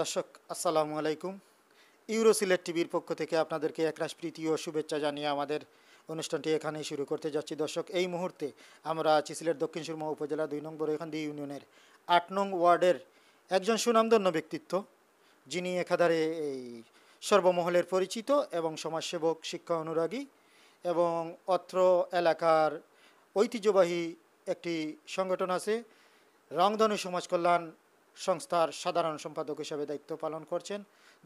দর্শক আসসালামু আলাইকুম ইউরো সিলেট টিভির পক্ষ থেকে আপনাদেরকে একরাশ প্রীতি ও শুভেচ্ছা জানিয়ে আমাদের অনুষ্ঠানটি এখানেই শুরু করতে যাচ্ছি দর্শক এই মুহূর্তে আমরা আছি সিলেট দক্ষিণ সুরমা উপজেলা দুই নম্বর দিয়ে ইউনিয়নের আট নং ওয়ার্ডের একজন সুনামধন্য ব্যক্তিত্ব যিনি একাধারে এই সর্বমহলের পরিচিত এবং সমাজসেবক শিক্ষা অনুরাগী এবং অত্র এলাকার ঐতিহ্যবাহী একটি সংগঠন আছে রংধনু সমাজ কল্যাণ সংস্থার সাধারণ সম্পাদক হিসেবে দায়িত্ব পালন করছেন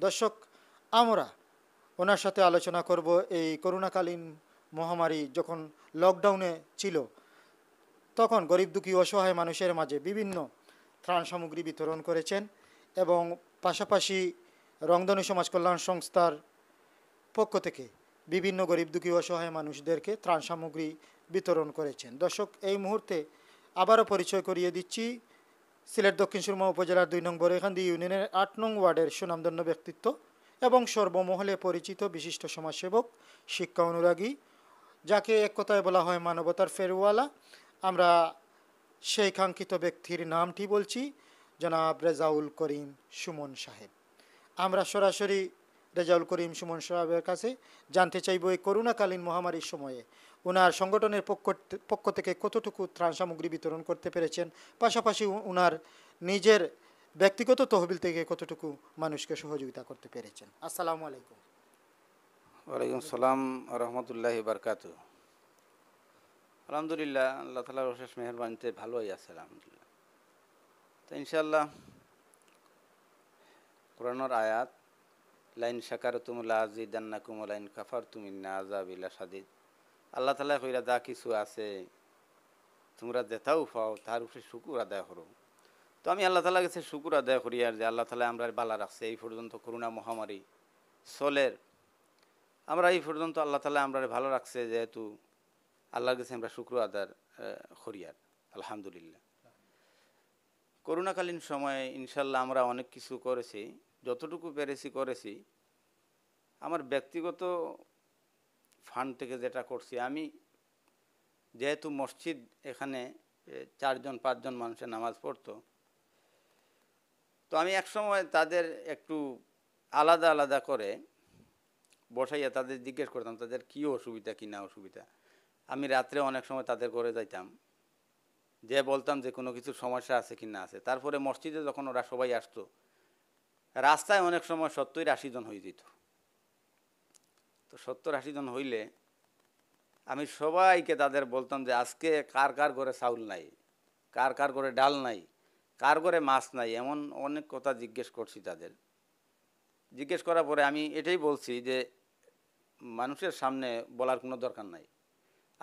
দর্শক আমরা ওনার সাথে আলোচনা করব এই করোনাকালীন মহামারী যখন লকডাউনে ছিল তখন গরিব দুঃখী অসহায় মানুষের মাঝে বিভিন্ন ত্রাণ সামগ্রী বিতরণ করেছেন এবং পাশাপাশি রংধনু সমাজ কল্যাণ সংস্থার পক্ষ থেকে বিভিন্ন গরিব দুঃখী অসহায় মানুষদেরকে ত্রাণ সামগ্রী বিতরণ করেছেন দর্শক এই মুহূর্তে আবারও পরিচয় করিয়ে দিচ্ছি সিলেট দক্ষিণ সুরমা উপজেলার দুই নম্বর দিয়ে ইউনিয়নের আট নং ওয়ার্ডের সুনামধন্য ব্যক্তিত্ব এবং সর্বমহলে পরিচিত বিশিষ্ট সমাজসেবক শিক্ষা অনুরাগী যাকে এক কথায় বলা হয় মানবতার ফেরওয়ালা আমরা সেই কাঙ্ক্ষিত ব্যক্তির নামটি বলছি জনাব রেজাউল করিম সুমন সাহেব আমরা সরাসরি রেজাউল করিম সুমন সাহেবের কাছে জানতে চাইব এই করোনাকালীন মহামারীর সময়ে ওনার সংগঠনের পক্ষ পক্ষ থেকে কতটুকু ত্রাণ সামগ্রী বিতরণ করতে পেরেছেন পাশাপাশি ওনার নিজের ব্যক্তিগত তহবিল থেকে কতটুকু মানুষকে সহযোগিতা করতে পেরেছেন আসসালামু আলাইকুম ওয়ালাইকুম সালাম রহমতুল্লাহ বারকাত আলহামদুলিল্লাহ আল্লাহ তালার অশেষ মেহরবানিতে ভালোই আছে আলহামদুলিল্লাহ তো ইনশাল্লাহ কোরআনোর আয়াত লাইন শাকার তুমুল্লা আজিদান্না কুমলাইন কাফার তুমিন্না আজাবিল্লা সাদিদ আল্লাহ তালা হইরা যা কিছু আছে তোমরা যেতাও পাও তার উপরে শুকুর আদায় করো তো আমি আল্লাহ তালা কাছে শুকুর আদায় করি আর যে আল্লাহ তালা আমরা বালা রাখছে এই পর্যন্ত করোনা মহামারী সলের আমরা এই পর্যন্ত আল্লাহ তালা আমরা ভালো রাখছে যেহেতু আল্লাহর কাছে আমরা শুক্র আদার করিয়ার আলহামদুলিল্লাহ করোনাকালীন সময়ে ইনশাল্লাহ আমরা অনেক কিছু করেছি যতটুকু পেরেছি করেছি আমার ব্যক্তিগত ফান্ড থেকে যেটা করছি আমি যেহেতু মসজিদ এখানে চারজন পাঁচজন মানুষের নামাজ পড়তো তো আমি একসময় তাদের একটু আলাদা আলাদা করে বসাইয়া তাদের জিজ্ঞেস করতাম তাদের কী অসুবিধা কী না অসুবিধা আমি রাত্রে অনেক সময় তাদের করে যাইতাম যে বলতাম যে কোনো কিছু সমস্যা আছে কি না আছে তারপরে মসজিদে যখন ওরা সবাই আসতো রাস্তায় অনেক সময় সত্যই রাশিজন হয়ে যেত তো সত্তর আশি জন হইলে আমি সবাইকে তাদের বলতাম যে আজকে কার কার করে চাউল নাই কার কার করে ডাল নাই কার করে মাছ নাই এমন অনেক কথা জিজ্ঞেস করছি তাদের জিজ্ঞেস করার পরে আমি এটাই বলছি যে মানুষের সামনে বলার কোনো দরকার নাই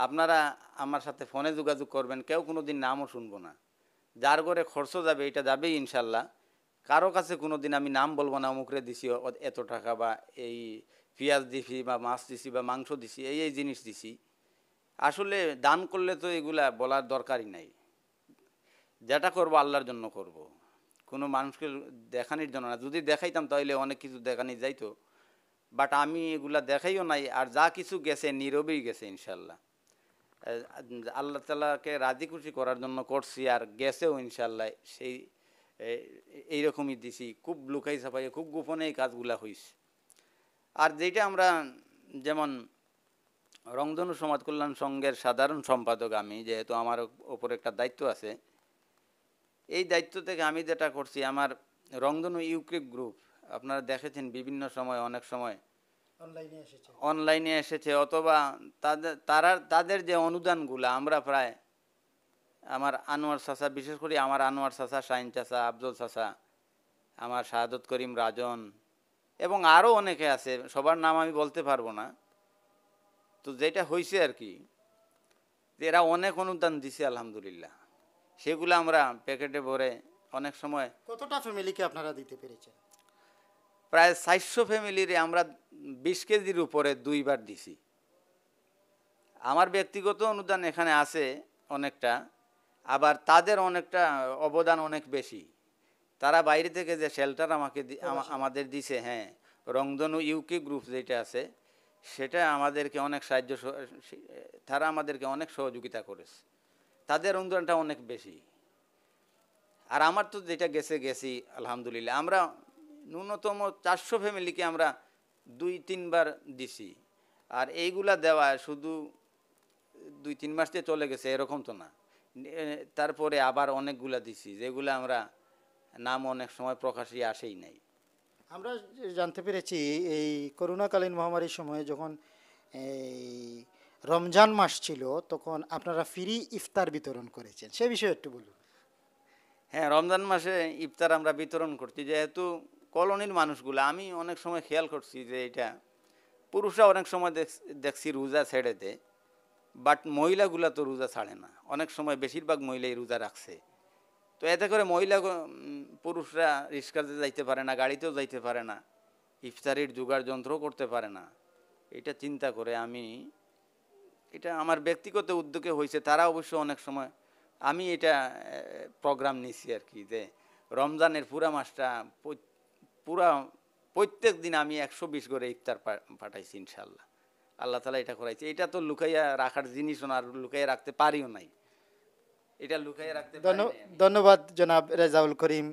আপনারা আমার সাথে ফোনে যোগাযোগ করবেন কেউ কোনো দিন নামও শুনবো না যার করে খরচ যাবে এটা যাবেই ইনশাল্লাহ কারো কাছে কোনো দিন আমি নাম বলবো না অমুকরে দিছি এত টাকা বা এই পিঁয়াজ দিছি বা মাছ দিছি বা মাংস দিছি এই এই জিনিস দিছি আসলে দান করলে তো এগুলা বলার দরকারই নাই যেটা করব আল্লাহর জন্য করব। কোনো মানুষকে দেখানির জন্য না যদি দেখাইতাম তাহলে অনেক কিছু দেখানি যাইতো বাট আমি এগুলা দেখাইও নাই আর যা কিছু গেছে নীরবেই গেছে ইনশাল্লাহ আল্লাহ তালাকে রাজি খুশি করার জন্য করছি আর গেছেও ইনশাল্লাহ সেই এইরকমই দিছি খুব লুকাই ছাপাই খুব গোপনে এই কাজগুলা হয়েছে আর যেটা আমরা যেমন রংধনু সমাজ কল্যাণ সংঘের সাধারণ সম্পাদক আমি যেহেতু আমার ওপর একটা দায়িত্ব আছে এই দায়িত্ব থেকে আমি যেটা করছি আমার রংধনু ইউক্রিক গ্রুপ আপনারা দেখেছেন বিভিন্ন সময় অনেক সময় অনলাইনে এসেছে অথবা তাদের তারা তাদের যে অনুদানগুলো আমরা প্রায় আমার আনোয়ার সাসা বিশেষ করে আমার আনোয়ার সাসা শাইন চাষা আফজল সাসা আমার শাহাদত করিম রাজন এবং আরও অনেকে আছে সবার নাম আমি বলতে পারবো না তো যেটা হয়েছে আর কি যে এরা অনেক অনুদান দিছে আলহামদুলিল্লাহ সেগুলো আমরা প্যাকেটে ভরে অনেক সময় কতটা ফ্যামিলিকে আপনারা দিতে পেরেছেন প্রায় চারশো ফ্যামিলির আমরা বিশ কেজির উপরে দুইবার দিছি আমার ব্যক্তিগত অনুদান এখানে আছে অনেকটা আবার তাদের অনেকটা অবদান অনেক বেশি তারা বাইরে থেকে যে শেল্টার আমাকে আমাদের দিছে হ্যাঁ রংধনু ইউকে গ্রুপ যেটা আছে সেটা আমাদেরকে অনেক সাহায্য তারা আমাদেরকে অনেক সহযোগিতা করেছে তাদের অনুদানটা অনেক বেশি আর আমার তো যেটা গেছে গেছি আলহামদুলিল্লাহ আমরা ন্যূনতম চারশো ফ্যামিলিকে আমরা দুই তিনবার দিছি আর এইগুলা দেওয়া শুধু দুই তিন মাস দিয়ে চলে গেছে এরকম তো না তারপরে আবার অনেকগুলা দিছি যেগুলো আমরা নাম অনেক সময় প্রকাশে আসেই নাই আমরা জানতে পেরেছি এই করোনাকালীন মহামারীর সময়ে যখন এই রমজান মাস ছিল তখন আপনারা ফ্রি ইফতার বিতরণ করেছেন সে বিষয়ে একটু বলুন হ্যাঁ রমজান মাসে ইফতার আমরা বিতরণ করছি যেহেতু কলোনির মানুষগুলো আমি অনেক সময় খেয়াল করছি যে এটা পুরুষরা অনেক সময় দেখ দেখছি রোজা ছেড়ে দেয় বাট মহিলাগুলা তো রোজা ছাড়ে না অনেক সময় বেশিরভাগ মহিলাই রোজা রাখছে তো এতে করে মহিলা পুরুষরা রিক্সাতে যাইতে পারে না গাড়িতেও যাইতে পারে না ইফতারির জোগাড় যন্ত্রও করতে পারে না এটা চিন্তা করে আমি এটা আমার ব্যক্তিগত উদ্যোগে হয়েছে তারা অবশ্য অনেক সময় আমি এটা প্রোগ্রাম নিছি আর কি যে রমজানের পুরা মাসটা পুরা প্রত্যেক দিন আমি একশো বিশ করে ইফতার পাঠাইছি ইনশাল্লাহ আল্লাহ তালা এটা করাইছে এটা তো লুকাইয়া রাখার জিনিসও না আর লুকাইয়া রাখতে পারিও নাই এটা লুকাইয়ে রাখতে ধন্যবাদ জনাব রেজাউল করিম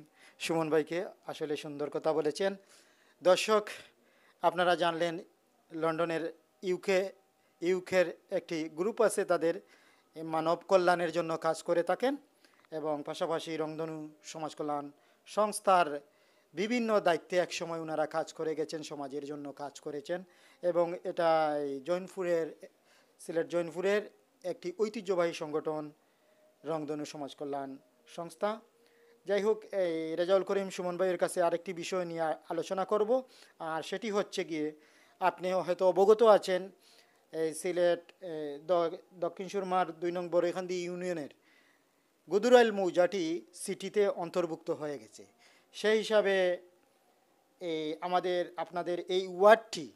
সুমন ভাইকে আসলে সুন্দর কথা বলেছেন দর্শক আপনারা জানলেন লন্ডনের ইউকে ইউকের একটি গ্রুপ আছে তাদের মানব কল্যাণের জন্য কাজ করে থাকেন এবং পাশাপাশি রংধনু সমাজ কল্যাণ সংস্থার বিভিন্ন দায়িত্বে একসময় ওনারা কাজ করে গেছেন সমাজের জন্য কাজ করেছেন এবং এটা জৈনপুরের সিলেট জৈনপুরের একটি ঐতিহ্যবাহী সংগঠন রংধনু সমাজ কল্যাণ সংস্থা যাই হোক এই রেজাউল করিম সুমন ভাইয়ের কাছে আরেকটি বিষয় নিয়ে আলোচনা করব আর সেটি হচ্ছে গিয়ে আপনি হয়তো অবগত আছেন এই সিলেট দক্ষিণ সুরমার দুই নম্বর এখান দিয়ে ইউনিয়নের গুদুরাইল মৌজাটি সিটিতে অন্তর্ভুক্ত হয়ে গেছে সেই হিসাবে এই আমাদের আপনাদের এই ওয়ার্ডটি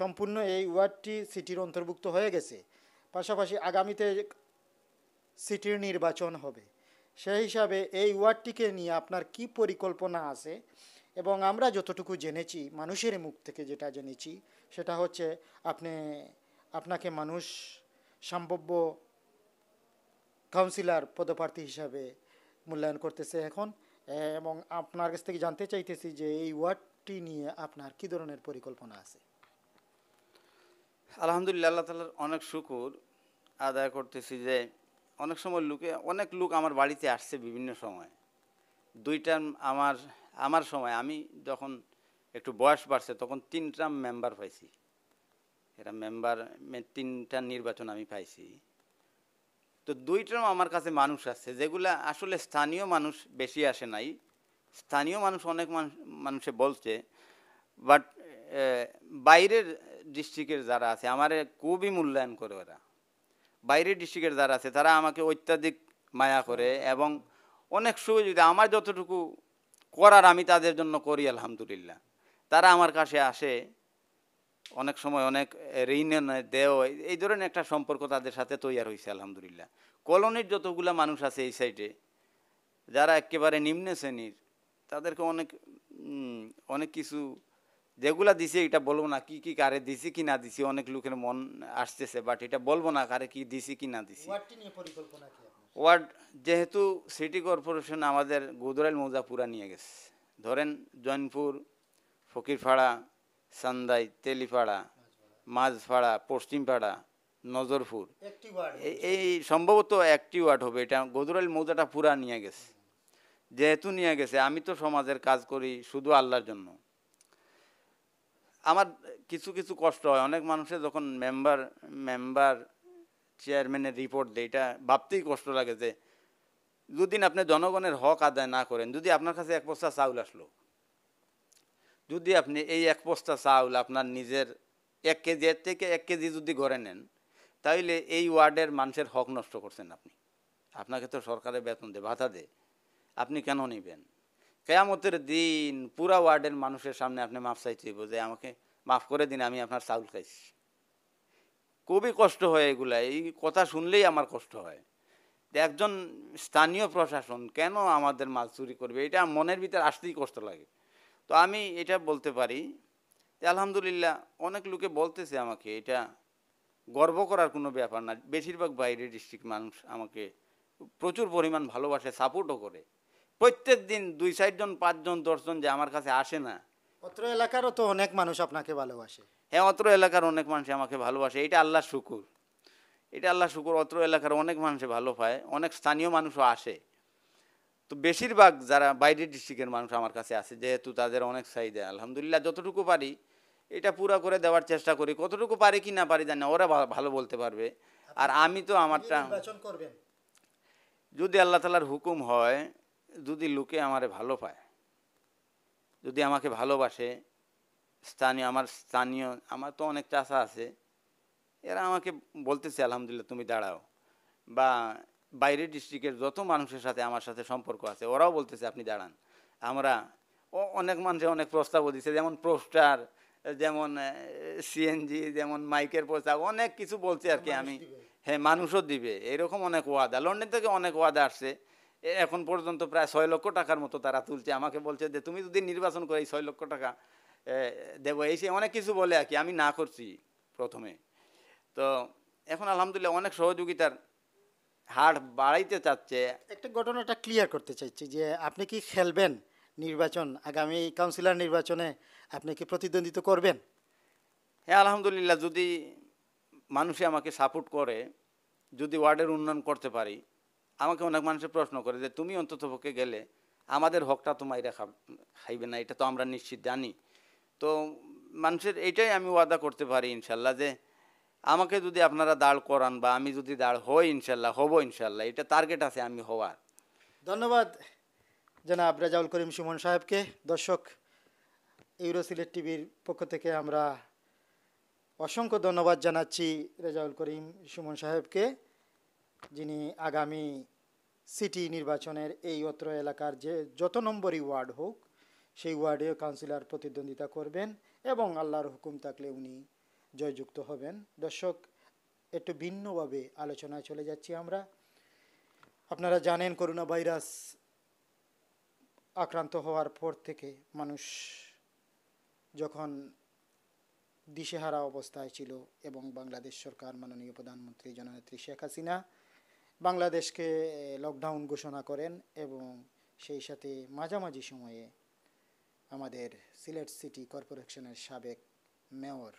সম্পূর্ণ এই ওয়ার্ডটি সিটির অন্তর্ভুক্ত হয়ে গেছে পাশাপাশি আগামীতে সিটির নির্বাচন হবে সেই হিসাবে এই ওয়ার্ডটিকে নিয়ে আপনার কি পরিকল্পনা আছে এবং আমরা যতটুকু জেনেছি মানুষের মুখ থেকে যেটা জেনেছি সেটা হচ্ছে আপনি আপনাকে মানুষ সম্ভাব্য কাউন্সিলর পদপ্রার্থী হিসাবে মূল্যায়ন করতেছে এখন এবং আপনার কাছ থেকে জানতে চাইতেছি যে এই ওয়ার্ডটি নিয়ে আপনার কি ধরনের পরিকল্পনা আছে আলহামদুলিল্লাহ আল্লাহ তালার অনেক শুকুর আদায় করতেছি যে অনেক সময় লোকে অনেক লোক আমার বাড়িতে আসছে বিভিন্ন সময় দুই টার্ম আমার আমার সময় আমি যখন একটু বয়স বাড়ছে তখন তিন টার্ম মেম্বার পাইছি এটা মেম্বার তিনটা নির্বাচন আমি পাইছি তো দুই টার্ম আমার কাছে মানুষ আছে যেগুলা আসলে স্থানীয় মানুষ বেশি আসে নাই স্থানীয় মানুষ অনেক মানুষ মানুষে বলছে বাট বাইরের ডিস্ট্রিক্টের যারা আছে আমারে খুবই মূল্যায়ন করে ওরা বাইরের ডিস্ট্রিক্টের যারা আছে তারা আমাকে অত্যাধিক মায়া করে এবং অনেক সুযোগ আমার যতটুকু করার আমি তাদের জন্য করি আলহামদুলিল্লাহ তারা আমার কাছে আসে অনেক সময় অনেক ঋণ দেও এই ধরনের একটা সম্পর্ক তাদের সাথে তৈরি হয়েছে আলহামদুলিল্লাহ কলোনির যতগুলো মানুষ আছে এই সাইডে যারা একেবারে নিম্ন শ্রেণীর তাদেরকে অনেক অনেক কিছু যেগুলো দিছি এটা বলবো না কি কি কারে দিছি কি না দিছি অনেক লোকের মন আসতেছে বাট এটা বলবো না কারে কি দিছি কি না দিছি ওয়ার্ড যেহেতু সিটি কর্পোরেশন আমাদের গোদরাইল মৌজা পুরা নিয়ে গেছে ধরেন জৈনপুর ফকিরপাড়া সান্দাই তেলিপাড়া মাঝপাড়া পশ্চিমপাড়া নজরপুর এই সম্ভবত একটি ওয়ার্ড হবে এটা গোদরাইল মৌজাটা পুরা নিয়ে গেছে যেহেতু নিয়ে গেছে আমি তো সমাজের কাজ করি শুধু আল্লাহর জন্য আমার কিছু কিছু কষ্ট হয় অনেক মানুষের যখন মেম্বার মেম্বার চেয়ারম্যানের রিপোর্ট দেয় এটা ভাবতেই কষ্ট লাগে যে দুদিন আপনি জনগণের হক আদায় না করেন যদি আপনার কাছে এক বস্তা চাউল আসলো যদি আপনি এই এক বস্তা চাউল আপনার নিজের এক কেজি থেকে এক কেজি যদি ঘরে নেন তাইলে এই ওয়ার্ডের মানুষের হক নষ্ট করছেন আপনি আপনাকে তো সরকারের বেতন দেয় ভাতা দেয় আপনি কেন নেবেন কেয়ামতের দিন পুরা ওয়ার্ডের মানুষের সামনে আপনি মাফ চাইতেইব যে আমাকে মাফ করে দিন আমি আপনার চাউল খাইছি খুবই কষ্ট হয় এগুলা এই কথা শুনলেই আমার কষ্ট হয় একজন স্থানীয় প্রশাসন কেন আমাদের মাল চুরি করবে এটা মনের ভিতরে আসতেই কষ্ট লাগে তো আমি এটা বলতে পারি যে আলহামদুলিল্লাহ অনেক লোকে বলতেছে আমাকে এটা গর্ব করার কোনো ব্যাপার না বেশিরভাগ বাইরের ডিস্ট্রিক্ট মানুষ আমাকে প্রচুর পরিমাণ ভালোবাসে সাপোর্টও করে প্রত্যেক দিন দুই চারজন পাঁচজন দশজন যে আমার কাছে আসে না অত্র এলাকারও তো অনেক মানুষ আপনাকে ভালোবাসে হ্যাঁ অত্র এলাকার অনেক মানুষ আমাকে ভালোবাসে এটা আল্লাহ শুকুর এটা আল্লাহ শুকুর অত্র এলাকার অনেক মানুষে ভালো পায় অনেক স্থানীয় মানুষও আসে তো বেশিরভাগ যারা বাইরের ডিস্ট্রিক্টের মানুষ আমার কাছে আসে যেহেতু তাদের অনেক চাহিদা আলহামদুলিল্লাহ যতটুকু পারি এটা পুরা করে দেওয়ার চেষ্টা করি কতটুকু পারি কি না পারি জানি ওরা ভালো বলতে পারবে আর আমি তো আমারটা যদি আল্লাহ তালার হুকুম হয় যদি লোকে আমারে ভালো পায় যদি আমাকে ভালোবাসে স্থানীয় আমার স্থানীয় আমার তো অনেক চাষা আছে এরা আমাকে বলতেছে আলহামদুলিল্লাহ তুমি দাঁড়াও বা বাইরের ডিস্ট্রিক্টের যত মানুষের সাথে আমার সাথে সম্পর্ক আছে ওরাও বলতেছে আপনি দাঁড়ান আমরা ও অনেক মানুষে অনেক প্রস্তাবও দিচ্ছে যেমন পোস্টার যেমন সিএনজি যেমন মাইকের প্রস্তাব অনেক কিছু বলছে আর কি আমি হ্যাঁ মানুষও দিবে এরকম অনেক ওয়াদা লন্ডন থেকে অনেক ওয়াদা আসছে এখন পর্যন্ত প্রায় ছয় লক্ষ টাকার মতো তারা তুলছে আমাকে বলছে যে তুমি যদি নির্বাচন করে এই ছয় লক্ষ টাকা দেবো এই সে অনেক কিছু বলে আর কি আমি না করছি প্রথমে তো এখন আলহামদুলিল্লাহ অনেক সহযোগিতার হার বাড়াইতে চাচ্ছে একটা ঘটনাটা ক্লিয়ার করতে চাইছি যে আপনি কি খেলবেন নির্বাচন আগামী কাউন্সিলর নির্বাচনে আপনি কি প্রতিদ্বন্দ্বিতা করবেন হ্যাঁ আলহামদুলিল্লাহ যদি মানুষে আমাকে সাপোর্ট করে যদি ওয়ার্ডের উন্নয়ন করতে পারি আমাকে অনেক মানুষের প্রশ্ন করে যে তুমি অন্ততপক্ষে গেলে আমাদের হকটা তোমায় রেখা খাইবে না এটা তো আমরা নিশ্চিত জানি তো মানুষের এটাই আমি ওয়াদা করতে পারি ইনশাল্লাহ যে আমাকে যদি আপনারা দাঁড় করান বা আমি যদি দাঁড় হই ইনশাল্লাহ হব ইনশাল্লাহ এটা টার্গেট আছে আমি হওয়ার ধন্যবাদ জনাব রাজাউল করিম সুমন সাহেবকে দর্শক ইউরোসিলেট টিভির পক্ষ থেকে আমরা অসংখ্য ধন্যবাদ জানাচ্ছি রেজাউল করিম সুমন সাহেবকে যিনি আগামী সিটি নির্বাচনের এই অত্র এলাকার যে যত নম্বরই ওয়ার্ড হোক সেই ওয়ার্ডে কাউন্সিলর প্রতিদ্বন্দ্বিতা করবেন এবং আল্লাহর হুকুম থাকলে উনি জয়যুক্ত হবেন দর্শক একটু ভিন্নভাবে আলোচনায় চলে যাচ্ছি আমরা আপনারা জানেন করোনা ভাইরাস আক্রান্ত হওয়ার পর থেকে মানুষ যখন দিশেহারা অবস্থায় ছিল এবং বাংলাদেশ সরকার মাননীয় প্রধানমন্ত্রী জননেত্রী শেখ হাসিনা বাংলাদেশকে লকডাউন ঘোষণা করেন এবং সেই সাথে মাঝামাঝি সময়ে আমাদের সিলেট সিটি কর্পোরেশনের সাবেক মেয়র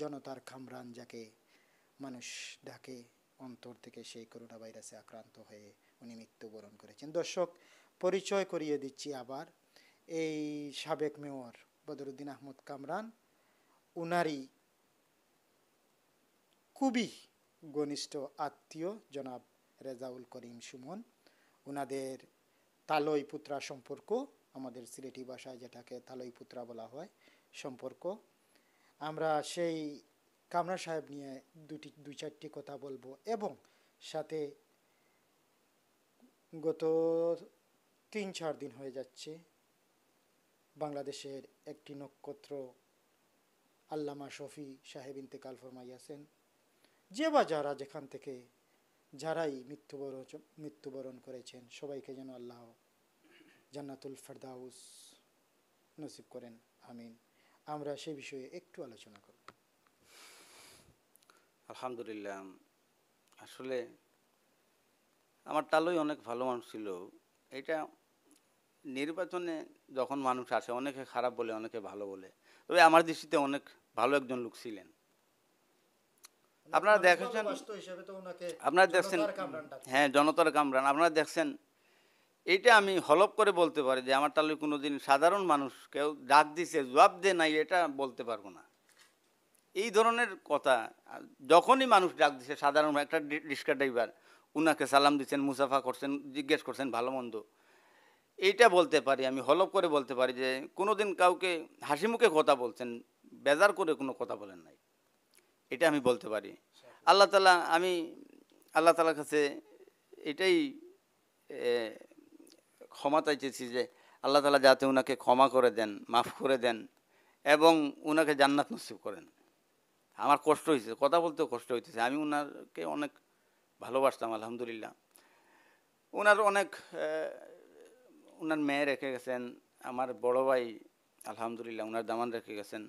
জনতার খামরান যাকে মানুষ ডাকে অন্তর থেকে সেই করোনা ভাইরাসে আক্রান্ত হয়ে উনি মৃত্যুবরণ করেছেন দর্শক পরিচয় করিয়ে দিচ্ছি আবার এই সাবেক মেয়র বদরুদ্দিন আহমদ কামরান উনারই খুবই ঘনিষ্ঠ আত্মীয় জনাব রেজাউল করিম সুমন ওনাদের তালই পুত্রা সম্পর্ক আমাদের সিলেটি ভাষায় যেটাকে তালই পুত্রা বলা হয় সম্পর্ক আমরা সেই কামরা সাহেব নিয়ে দুটি দুই চারটি কথা বলবো এবং সাথে গত তিন চার দিন হয়ে যাচ্ছে বাংলাদেশের একটি নক্ষত্র আল্লামা শফি সাহেব ইন্তেকাল ফরমাইয়াছেন যে বা যারা যেখান থেকে যারাই মৃত্যুবরণ মৃত্যুবরণ করেছেন সবাইকে যেন আল্লাহ জান্নাতুল ফেরদাউস নসিব করেন আমিন আমরা সে বিষয়ে একটু আলোচনা করব আলহামদুলিল্লাহ আসলে আমার তালই অনেক ভালো মানুষ ছিল এটা নির্বাচনে যখন মানুষ আসে অনেকে খারাপ বলে অনেকে ভালো বলে তবে আমার দৃষ্টিতে অনেক ভালো একজন লোক ছিলেন আপনারা দেখেছেন আপনারা দেখছেন হ্যাঁ জনতার কামরান আপনারা দেখছেন এটা আমি হলপ করে বলতে পারি যে আমার তাহলে কোনো দিন সাধারণ মানুষ কেউ ডাক দিছে জবাব দে নাই এটা বলতে পারবো না এই ধরনের কথা যখনই মানুষ ডাক দিছে সাধারণ একটা রিক্সা ড্রাইভার উনাকে সালাম দিচ্ছেন মুসাফা করছেন জিজ্ঞেস করছেন ভালো মন্দ এইটা বলতে পারি আমি হলপ করে বলতে পারি যে কোনো দিন কাউকে হাসি মুখে কথা বলছেন বেজার করে কোনো কথা বলেন নাই এটা আমি বলতে পারি আল্লাহ তালা আমি আল্লাহ তালার কাছে এটাই ক্ষমা চাইতেছি যে আল্লাহ তালা যাতে ওনাকে ক্ষমা করে দেন মাফ করে দেন এবং ওনাকে জান্নাত নসিব করেন আমার কষ্ট হয়েছে কথা বলতেও কষ্ট হইতেছে আমি ওনাকে অনেক ভালোবাসতাম আলহামদুলিল্লাহ ওনার অনেক ওনার মেয়ে রেখে গেছেন আমার বড় ভাই আলহামদুলিল্লাহ ওনার দামান রেখে গেছেন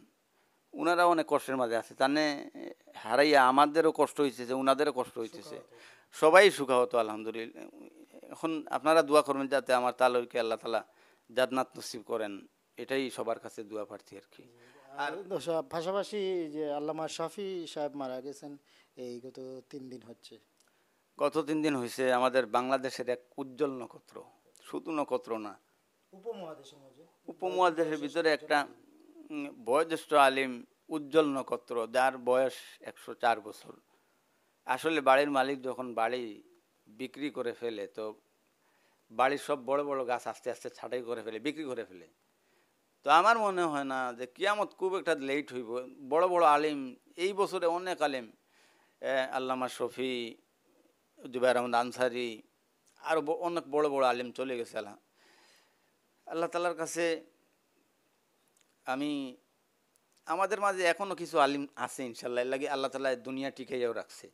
ওনারা অনেক কষ্টের মাঝে আছে তানে হারাইয়া আমাদেরও কষ্ট হইতেছে ওনাদেরও কষ্ট হইতেছে সবাই সুখাহত আলহামদুলিল্লাহ এখন আপনারা দোয়া করবেন যাতে আমার তালুকে আল্লাহ তালা জাদনাত নসিব করেন এটাই সবার কাছে দোয়া প্রার্থী আর কি আর পাশাপাশি যে আল্লামা শাফি সাহেব মারা গেছেন এই গত তিন দিন হচ্ছে গত তিন দিন হয়েছে আমাদের বাংলাদেশের এক উজ্জ্বল নক্ষত্র শুধু নক্ষত্র না উপমহাদেশের ভিতরে একটা বয়োজ্যেষ্ঠ আলিম উজ্জ্বল নক্ষত্র যার বয়স একশো চার বছর আসলে বাড়ির মালিক যখন বাড়ি বিক্রি করে ফেলে তো বাড়ির সব বড় বড় গাছ আস্তে আস্তে ছাটাই করে ফেলে বিক্রি করে ফেলে তো আমার মনে হয় না যে কিয়ামত খুব একটা লেট হইব বড় বড় আলিম এই বছরে অনেক আলিম আল্লামা শফি জুবাইর আহমদ আনসারি আরও অনেক বড় বড় আলিম চলে গেছে আল্লাহ আল্লাহ তালার কাছে আমি আমাদের মাঝে এখনও কিছু আলিম আছে ইনশাল্লাহ লাগে আল্লাহ তালা দুনিয়া টিকাইয়াও রাখছে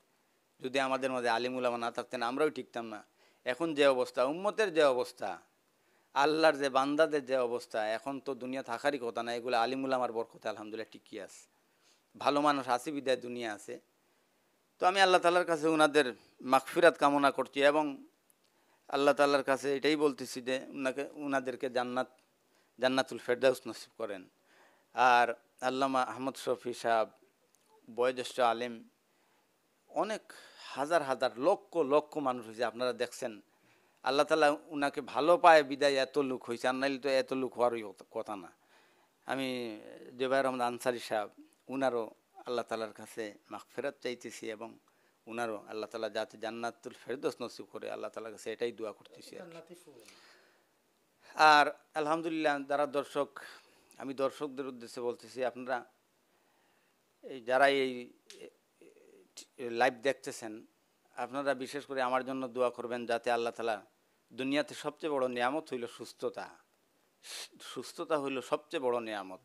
যদি আমাদের মাঝে আলিম উলামা না থাকতেন আমরাও টিকতাম না এখন যে অবস্থা উম্মতের যে অবস্থা আল্লাহর যে বান্দাদের যে অবস্থা এখন তো দুনিয়া থাকারই কথা না এগুলো আলিম উলামার বরকতে আলহামদুলিল্লাহ টিকিয়ে আছে ভালো মানুষ আছে বিদায় দুনিয়া আছে তো আমি আল্লাহ তালার কাছে ওনাদের মাকফিরাত কামনা করছি এবং আল্লাহ তাল্লার কাছে এটাই বলতেছি যে ওনাকে ওনাদেরকে জান্নাত জান্নাতুল ফেরদাউস নসিব করেন আর আল্লামা আহমদ শফি সাহেব বয়োজ্যেষ্ঠ আলিম অনেক হাজার হাজার লক্ষ লক্ষ মানুষ হয়েছে আপনারা দেখছেন আল্লাহ তালা উনাকে ভালো পায় বিদায় এত লোক হয়েছে আর নাইলে তো এত লোক হওয়ারই কথা না আমি জেবাই রহমান আনসারি সাহেব উনারও আল্লাহ তালার কাছে ফেরত চাইতেছি এবং উনারও আল্লাহ তালা যাতে জান্নাতুল ফেরদোস নসিব করে আল্লাহ তালার কাছে এটাই দোয়া করতেছি আর আলহামদুলিল্লাহ যারা দর্শক আমি দর্শকদের উদ্দেশ্যে বলতেছি আপনারা এই যারা এই লাইভ দেখতেছেন আপনারা বিশেষ করে আমার জন্য দোয়া করবেন যাতে আল্লাহ তালা দুনিয়াতে সবচেয়ে বড় নিয়ামত হইল সুস্থতা সুস্থতা হইল সবচেয়ে বড় নিয়ামত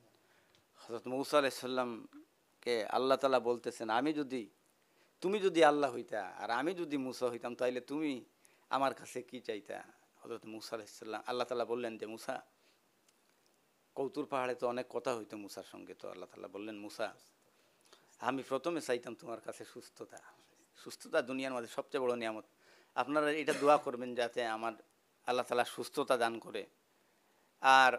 হজরত মৌসা আলাইসাল্লামকে আল্লাহ তালা বলতেছেন আমি যদি তুমি যদি আল্লাহ হইতা আর আমি যদি মুসা হইতাম তাইলে তুমি আমার কাছে কি চাইতা হজরত মুসা আলাইসাল্লাম আল্লাহ তালা বললেন যে মুসা কৌতুর পাহাড়ে তো অনেক কথা হইতো মুসার সঙ্গে তো আল্লাহ তালা বললেন মুসা আমি প্রথমে চাইতাম তোমার কাছে সুস্থতা সুস্থতা দুনিয়ার মাঝে সবচেয়ে বড় নিয়ামত আপনারা এটা দোয়া করবেন যাতে আমার আল্লাহ তালা সুস্থতা দান করে আর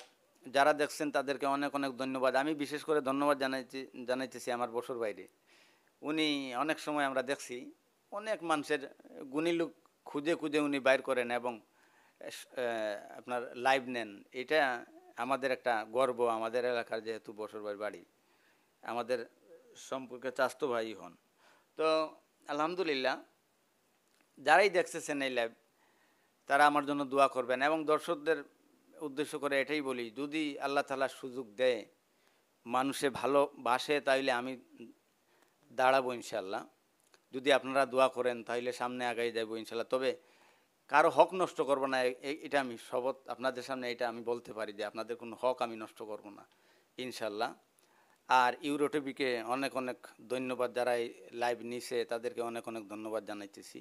যারা দেখছেন তাদেরকে অনেক অনেক ধন্যবাদ আমি বিশেষ করে ধন্যবাদ জানাইতে জানাইতেছি আমার বসুর বাইরে উনি অনেক সময় আমরা দেখছি অনেক মানুষের গুণী লোক খুঁজে খুঁজে উনি বাইর করেন এবং আপনার লাইভ নেন এটা আমাদের একটা গর্ব আমাদের এলাকার যেহেতু বসরবাড়ি বাড়ি আমাদের সম্পর্কে চাস্ত ভাই হন তো আলহামদুলিল্লাহ যারাই দেখতেছেন এই ল্যাব তারা আমার জন্য দোয়া করবেন এবং দর্শকদের উদ্দেশ্য করে এটাই বলি যদি আল্লাহ তালা সুযোগ দেয় মানুষে ভালোবাসে তাইলে আমি দাঁড়াবো ইনশাল্লাহ যদি আপনারা দোয়া করেন তাহলে সামনে আগাই যাবো ইনশাল্লাহ তবে কারো হক নষ্ট করব না এটা আমি শপথ আপনাদের সামনে এটা আমি বলতে পারি যে আপনাদের কোনো হক আমি নষ্ট করব না ইনশাল্লাহ আর ইউরোটিভিকে অনেক অনেক ধন্যবাদ যারা এই লাইভ নিছে তাদেরকে অনেক অনেক ধন্যবাদ জানাইতেছি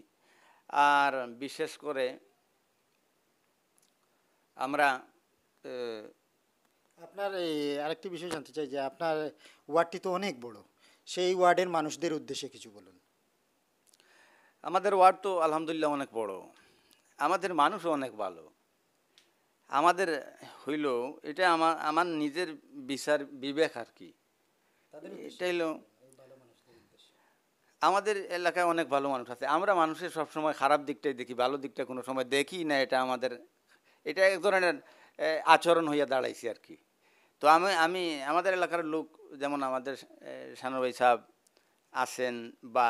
আর বিশেষ করে আমরা আপনার এই আরেকটি বিষয় জানতে চাই যে আপনার ওয়ার্ডটি তো অনেক বড় সেই ওয়ার্ডের মানুষদের উদ্দেশ্যে কিছু বলুন আমাদের ওয়ার্ড তো আলহামদুলিল্লাহ অনেক বড় আমাদের মানুষও অনেক ভালো আমাদের হইল এটা আমার আমার নিজের বিচার বিবেক আর কি এটা হইল আমাদের এলাকায় অনেক ভালো মানুষ আছে আমরা মানুষের সবসময় খারাপ দিকটাই দেখি ভালো দিকটা কোনো সময় দেখি না এটা আমাদের এটা এক ধরনের আচরণ হইয়া দাঁড়াইছি আর কি তো আমি আমি আমাদের এলাকার লোক যেমন আমাদের সানুরভাই সাহেব আছেন বা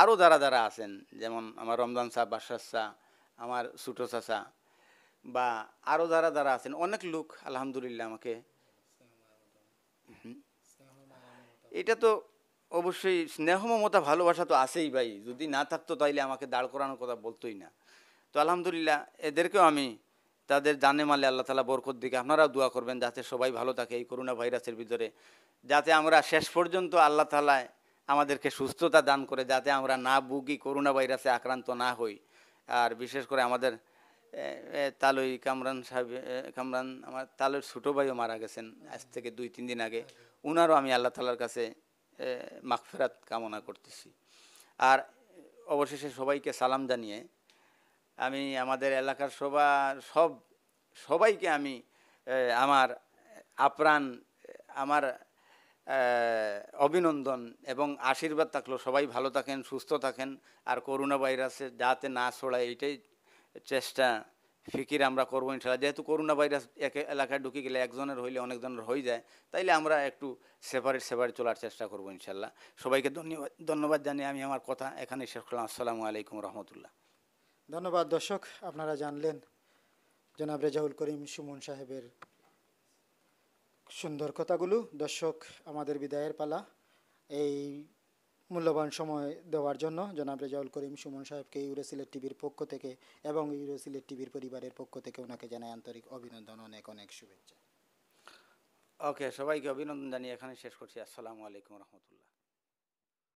আরও যারা যারা আছেন যেমন আমার রমজান সাহেব বাসার সাহ আমার ছোটো চাচা বা আরও যারা যারা আছেন অনেক লোক আলহামদুলিল্লাহ আমাকে এটা তো অবশ্যই স্নেহ মমতা ভালোবাসা তো আছেই ভাই যদি না থাকতো তাইলে আমাকে দাঁড় করানোর কথা বলতোই না তো আলহামদুলিল্লাহ এদেরকেও আমি তাদের জানে মালে আল্লাহ তালা বরকত দিকে আপনারাও দোয়া করবেন যাতে সবাই ভালো থাকে এই করোনা ভাইরাসের ভিতরে যাতে আমরা শেষ পর্যন্ত আল্লাহ তালায় আমাদেরকে সুস্থতা দান করে যাতে আমরা না বুগি করোনা ভাইরাসে আক্রান্ত না হই আর বিশেষ করে আমাদের তালুই কামরান সাহেব কামরান আমার তালুর ছোটো ভাইও মারা গেছেন আজ থেকে দুই তিন দিন আগে উনারও আমি আল্লাহ তালার কাছে মাখফেরাত কামনা করতেছি আর অবশেষে সবাইকে সালাম জানিয়ে আমি আমাদের এলাকার সবার সব সবাইকে আমি আমার আপ্রাণ আমার অভিনন্দন এবং আশীর্বাদ থাকলো সবাই ভালো থাকেন সুস্থ থাকেন আর করোনা ভাইরাসে যাতে না ছড়ায় এইটাই চেষ্টা ফিকির আমরা করবো ইনশাল্লাহ যেহেতু করোনা ভাইরাস এক এলাকায় ঢুকে গেলে একজনের হইলে অনেকজনের হয়ে যায় তাইলে আমরা একটু সেপারেট সেপারেট চলার চেষ্টা করবো ইনশাল্লাহ সবাইকে ধন্যবাদ ধন্যবাদ জানিয়ে আমি আমার কথা এখানে শেষ করলাম আসসালামু আলাইকুম রহমতুল্লাহ ধন্যবাদ দর্শক আপনারা জানলেন জনাব রেজাউল করিম সুমন সাহেবের সুন্দর কথাগুলো দর্শক আমাদের বিদায়ের পালা এই মূল্যবান সময় দেওয়ার জন্য জনাব রেজাউল করিম সুমন সাহেবকে ইউরোসিলেট টিভির পক্ষ থেকে এবং ইউরোসিলের টিভির পরিবারের পক্ষ থেকে ওনাকে জানাই আন্তরিক অভিনন্দন অনেক অনেক শুভেচ্ছা ওকে সবাইকে অভিনন্দন জানিয়ে এখানে শেষ করছি আসসালামু আলাইকুম রহমতুল্লাহ